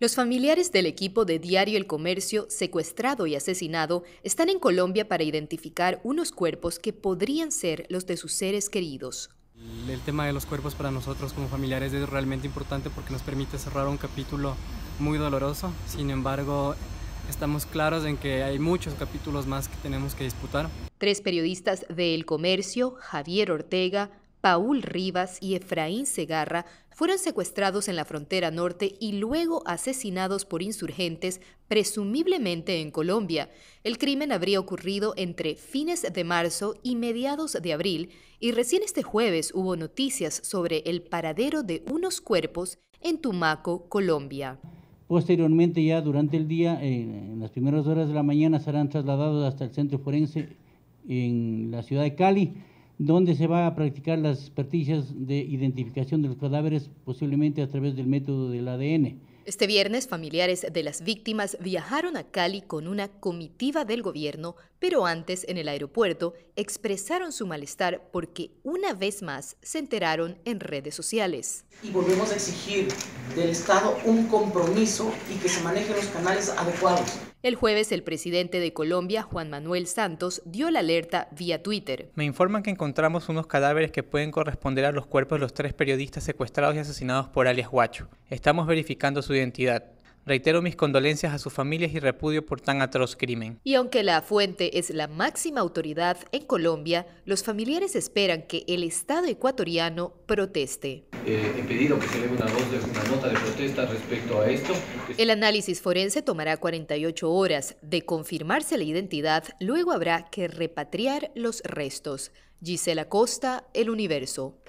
Los familiares del equipo de Diario El Comercio, secuestrado y asesinado, están en Colombia para identificar unos cuerpos que podrían ser los de sus seres queridos. El tema de los cuerpos para nosotros como familiares es realmente importante porque nos permite cerrar un capítulo muy doloroso. Sin embargo, estamos claros en que hay muchos capítulos más que tenemos que disputar. Tres periodistas de El Comercio, Javier Ortega, Paul Rivas y Efraín Segarra fueron secuestrados en la frontera norte y luego asesinados por insurgentes, presumiblemente en Colombia. El crimen habría ocurrido entre fines de marzo y mediados de abril, y recién este jueves hubo noticias sobre el paradero de unos cuerpos en Tumaco, Colombia. Posteriormente, ya durante el día, eh, en las primeras horas de la mañana, serán trasladados hasta el centro forense en la ciudad de Cali donde se va a practicar las experticias de identificación de los cadáveres, posiblemente a través del método del ADN. Este viernes, familiares de las víctimas viajaron a Cali con una comitiva del gobierno, pero antes, en el aeropuerto, expresaron su malestar porque una vez más se enteraron en redes sociales. Y volvemos a exigir del Estado un compromiso y que se manejen los canales adecuados. El jueves, el presidente de Colombia, Juan Manuel Santos, dio la alerta vía Twitter. Me informan que encontramos unos cadáveres que pueden corresponder a los cuerpos de los tres periodistas secuestrados y asesinados por alias Guacho. Estamos verificando su identidad. Reitero mis condolencias a sus familias y repudio por tan atroz crimen. Y aunque la fuente es la máxima autoridad en Colombia, los familiares esperan que el Estado ecuatoriano proteste. Eh, he pedido que se una, una nota de protesta respecto a esto. El análisis forense tomará 48 horas. De confirmarse la identidad, luego habrá que repatriar los restos. Gisela Costa, El Universo.